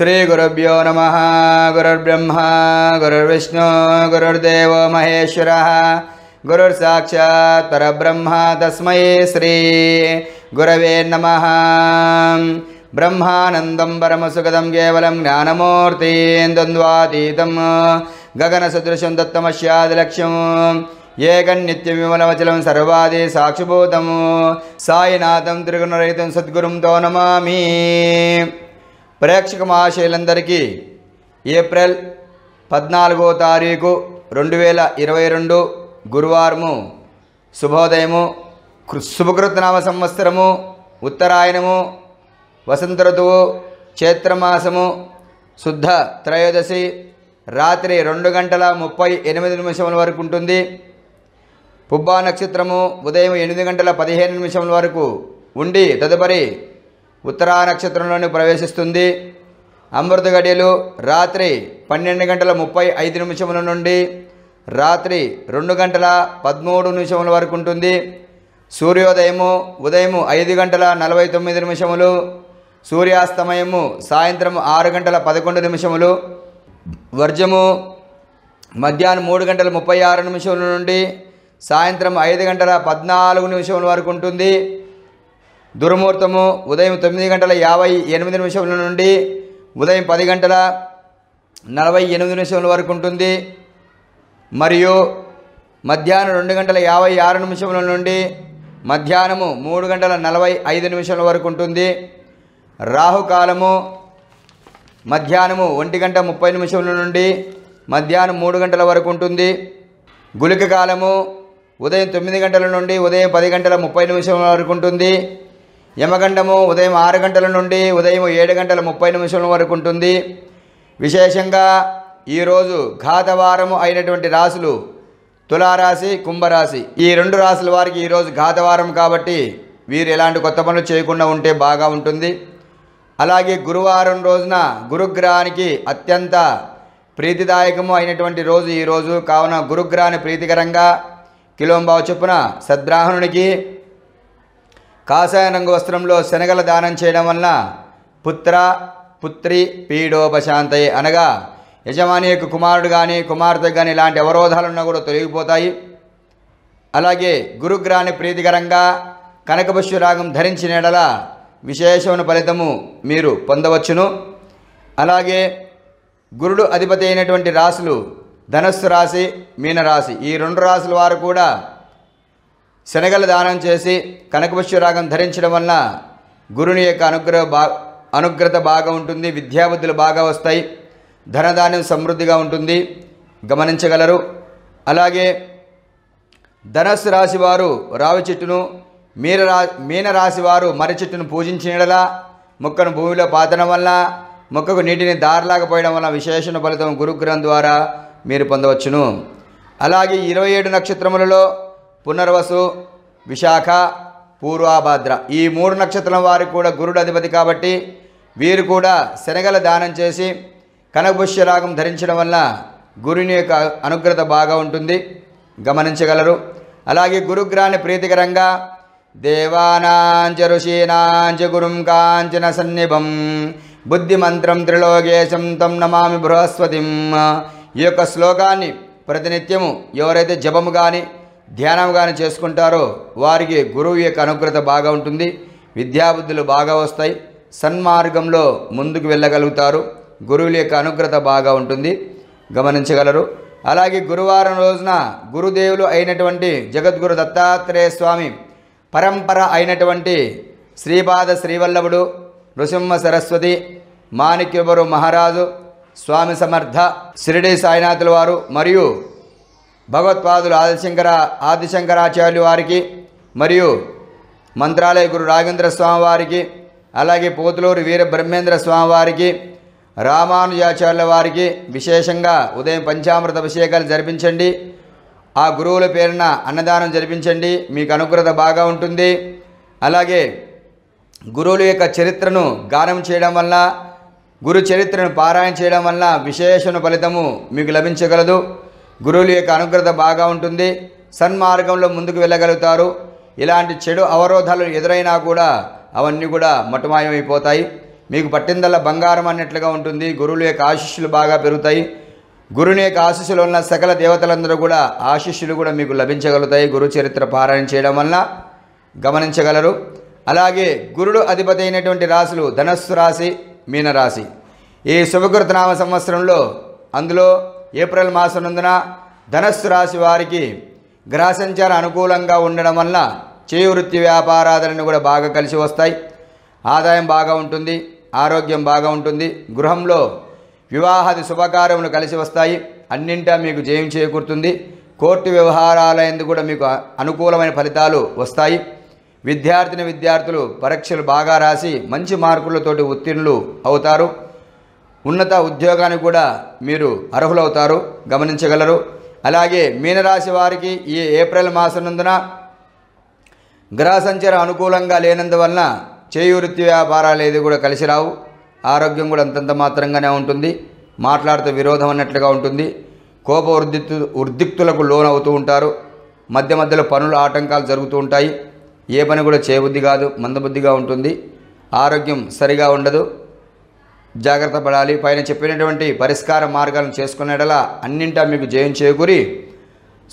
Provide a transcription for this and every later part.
श्रीगुरुभ्यो नमः गुरुर्ब्रह्म गुरुर्विष्णु गुरुर्देवो महेश्वरः गुरुर्साक्षात् परब्रह्मा तस्मै श्री गुरवे नमः ब्रह्मानन्दं परमसुखदं केवलं ज्ञानमूर्ति द्वन्द्वातीतं गगनसदृशं दत्तमस्यादिलक्ष्यं येकविमलवचलं सर्वादि साक्षिभूतं सायिनाथं त्रिगुणरहितं सद्गुरुं तो नमामि ప్రేక్షక మహాశైలందరికీ ఏప్రిల్ పద్నాలుగో తారీఖు రెండు వేల ఇరవై రెండు గురువారము శుభోదయము శుభకృతనామ సంవత్సరము ఉత్తరాయణము వసంత ఋతువు చైత్రమాసము శుద్ధ త్రయోదశి రాత్రి రెండు గంటల ముప్పై ఎనిమిది నిమిషముల వరకు ఉంటుంది పుబ్బా నక్షత్రము ఉదయం ఎనిమిది గంటల పదిహేను నిమిషముల వరకు ఉండి తదుపరి ఉత్తరా నక్షత్రంలోని ప్రవేశిస్తుంది అమృత గడియలు రాత్రి పన్నెండు గంటల ముప్పై ఐదు నిమిషముల నుండి రాత్రి రెండు గంటల పదమూడు నిమిషముల వరకు ఉంటుంది సూర్యోదయము ఉదయము ఐదు గంటల నలభై తొమ్మిది నిమిషములు సూర్యాస్తమయము సాయంత్రం ఆరు గంటల పదకొండు నిమిషములు వర్జము మధ్యాహ్నం మూడు గంటల ముప్పై ఆరు నిమిషముల నుండి సాయంత్రం ఐదు గంటల పద్నాలుగు నిమిషముల వరకు ఉంటుంది దుర్ముహూర్తము ఉదయం తొమ్మిది గంటల యాభై ఎనిమిది నిమిషముల నుండి ఉదయం పది గంటల నలభై ఎనిమిది నిమిషముల వరకు ఉంటుంది మరియు మధ్యాహ్నం రెండు గంటల యాభై ఆరు నిమిషముల నుండి మధ్యాహ్నము మూడు గంటల నలభై ఐదు నిమిషముల వరకు ఉంటుంది రాహుకాలము మధ్యాహ్నము ఒంటి గంట ముప్పై నిమిషముల నుండి మధ్యాహ్నం మూడు గంటల వరకు ఉంటుంది గులిక కాలము ఉదయం తొమ్మిది గంటల నుండి ఉదయం పది గంటల ముప్పై నిమిషముల వరకు ఉంటుంది యమగండము ఉదయం ఆరు గంటల నుండి ఉదయం ఏడు గంటల ముప్పై నిమిషం వరకు ఉంటుంది విశేషంగా ఈరోజు ఘాతవారము అయినటువంటి రాసులు తులారాశి కుంభరాశి ఈ రెండు రాసుల వారికి ఈరోజు ఘాతవారం కాబట్టి వీరు ఎలాంటి కొత్త పనులు చేయకుండా ఉంటే బాగా ఉంటుంది అలాగే గురువారం రోజున గురుగ్రహానికి అత్యంత ప్రీతిదాయకము అయినటువంటి రోజు ఈరోజు కావున గురుగ్రహాన్ని ప్రీతికరంగా కిలోంబావ చొప్పున సద్బ్రాహ్మణునికి కాషాయ రంగు వస్త్రంలో శనగల దానం చేయడం వలన పుత్ర పుత్రి పీడోపశాంతయ్య అనగా యజమాని యొక్క కుమారుడు కానీ కుమార్తె కానీ ఇలాంటి అవరోధాలున్నా కూడా తొలగిపోతాయి అలాగే గురుగ్రాన్ని ప్రీతికరంగా కనకపశు రాగం ధరించిన ఎడల విశేషమైన ఫలితము మీరు పొందవచ్చును అలాగే గురుడు అధిపతి అయినటువంటి రాశులు ధనస్సు రాశి మీనరాశి ఈ రెండు రాసుల వారు కూడా శనగలు దానం చేసి కనకపుష్యరాగం ధరించడం వలన గురుని యొక్క అనుగ్రహ బా అనుగ్రత బాగా ఉంటుంది విద్యాబుద్ధులు బాగా వస్తాయి ధనధాన్యం సమృద్ధిగా ఉంటుంది గమనించగలరు అలాగే ధనస్సు రాశివారు రావి చెట్టును మీనరా మీనరాశి వారు మర్రి చెట్టును పూజించినలా మొక్కను భూమిలో పాతడం వల్ల మొక్కకు నీటిని దారిలాగా వల్ల విశేషణ ఫలితం గురుగ్రహం ద్వారా మీరు పొందవచ్చును అలాగే ఇరవై ఏడు నక్షత్రములలో పునర్వసు విశాఖ పూర్వాభాద్ర ఈ మూడు నక్షత్రం వారికి కూడా గురుడు అధిపతి కాబట్టి వీరు కూడా శనగల దానం చేసి రాగం ధరించడం వల్ల గురుని యొక్క అనుగ్రత బాగా ఉంటుంది గమనించగలరు అలాగే గురుగ్రాన్ని ప్రీతికరంగా దేవానాంచ ఋషీనాంచ గురుం కాంచన సన్నిభం బుద్ధిమంత్రం త్రిలోకేశం తం నమామి బృహస్పతిం ఈ యొక్క శ్లోకాన్ని ప్రతినిత్యము ఎవరైతే జపము కానీ ధ్యానం కానీ చేసుకుంటారో వారికి గురువు యొక్క అనుగ్రత బాగా ఉంటుంది విద్యాబుద్ధులు బాగా వస్తాయి సన్మార్గంలో ముందుకు వెళ్ళగలుగుతారు గురువుల యొక్క అనుగ్రత బాగా ఉంటుంది గమనించగలరు అలాగే గురువారం రోజున గురుదేవులు అయినటువంటి జగద్గురు దత్తాత్రేయ స్వామి పరంపర అయినటువంటి శ్రీపాద శ్రీవల్లభుడు నృసింహ సరస్వతి మాణిక్యవరు మహారాజు స్వామి సమర్థ షిరిడి సాయినాథుల వారు మరియు భగవత్పాదులు ఆదిశంకర ఆదిశంకరాచార్యులు వారికి మరియు మంత్రాలయ గురు రాఘేంద్ర స్వామి వారికి అలాగే పోతులూరు వీర బ్రహ్మేంద్ర స్వామి వారికి రామానుజాచార్యుల వారికి విశేషంగా ఉదయం పంచామృత అభిషేకాలు జరిపించండి ఆ గురువుల పేరున అన్నదానం జరిపించండి మీకు అనుగ్రహత బాగా ఉంటుంది అలాగే గురువుల యొక్క చరిత్రను గానం చేయడం వల్ల గురు చరిత్రను పారాయణ చేయడం వల్ల విశేషణ ఫలితము మీకు లభించగలదు గురువుల యొక్క అనుగ్రత బాగా ఉంటుంది సన్మార్గంలో ముందుకు వెళ్ళగలుగుతారు ఇలాంటి చెడు అవరోధాలు ఎదురైనా కూడా అవన్నీ కూడా మటుమాయమైపోతాయి మీకు పట్టిందల్ల బంగారం అన్నట్లుగా ఉంటుంది గురువుల యొక్క ఆశీస్సులు బాగా పెరుగుతాయి గురుని యొక్క ఆశీస్సులు ఉన్న సకల దేవతలందరూ కూడా ఆశీస్సులు కూడా మీకు లభించగలుగుతాయి గురు చరిత్ర పారాయణ చేయడం వల్ల గమనించగలరు అలాగే గురుడు అధిపతి అయినటువంటి రాశులు ధనస్సు రాశి మీనరాశి ఈ శుభకృతనామ సంవత్సరంలో అందులో ఏప్రిల్ మాసం నందున ధనస్సు రాశి వారికి గ్రహ సంచారం అనుకూలంగా ఉండడం వల్ల చేవృత్తి వ్యాపారాదులను కూడా బాగా కలిసి వస్తాయి ఆదాయం బాగా ఉంటుంది ఆరోగ్యం బాగా ఉంటుంది గృహంలో వివాహాది శుభకార్యములు కలిసి వస్తాయి అన్నింటా మీకు జయం చేకూరుతుంది కోర్టు వ్యవహారాల ఎందుకు కూడా మీకు అనుకూలమైన ఫలితాలు వస్తాయి విద్యార్థిని విద్యార్థులు పరీక్షలు బాగా రాసి మంచి మార్కులతోటి ఉత్తీర్ణులు అవుతారు ఉన్నత ఉద్యోగానికి కూడా మీరు అర్హులవుతారు గమనించగలరు అలాగే మీనరాశి వారికి ఈ ఏప్రిల్ మాసం నందున గ్రహ సంచర అనుకూలంగా లేనందువలన చేయు వృత్తి వ్యాపారాలు ఏది కూడా కలిసి రావు ఆరోగ్యం కూడా అంతంత మాత్రంగానే ఉంటుంది మాట్లాడుతూ విరోధం అన్నట్లుగా ఉంటుంది కోప ఉద్రిక్తు ఉద్రిక్తులకు లోనవుతూ ఉంటారు మధ్య మధ్యలో పనులు ఆటంకాలు జరుగుతూ ఉంటాయి ఏ పని కూడా చేయబుద్ధి కాదు మందబుద్ధిగా ఉంటుంది ఆరోగ్యం సరిగా ఉండదు జాగ్రత్త పడాలి పైన చెప్పినటువంటి పరిష్కార మార్గాలను చేసుకునేటలా అన్నింటా మీకు జయం చేకూరి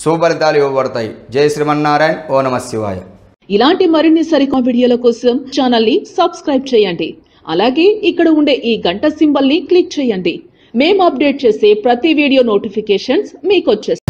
శుభఫలితాలు ఇవ్వబడతాయి జయ శ్రీమన్నారాయణ ఓ నమ శివాయ ఇలాంటి మరిన్ని సరికొత్త వీడియోల కోసం ఛానల్ని సబ్స్క్రైబ్ చేయండి అలాగే ఇక్కడ ఉండే ఈ గంట సింబల్ని క్లిక్ చేయండి మేము అప్డేట్ చేసే ప్రతి వీడియో నోటిఫికేషన్స్ మీకు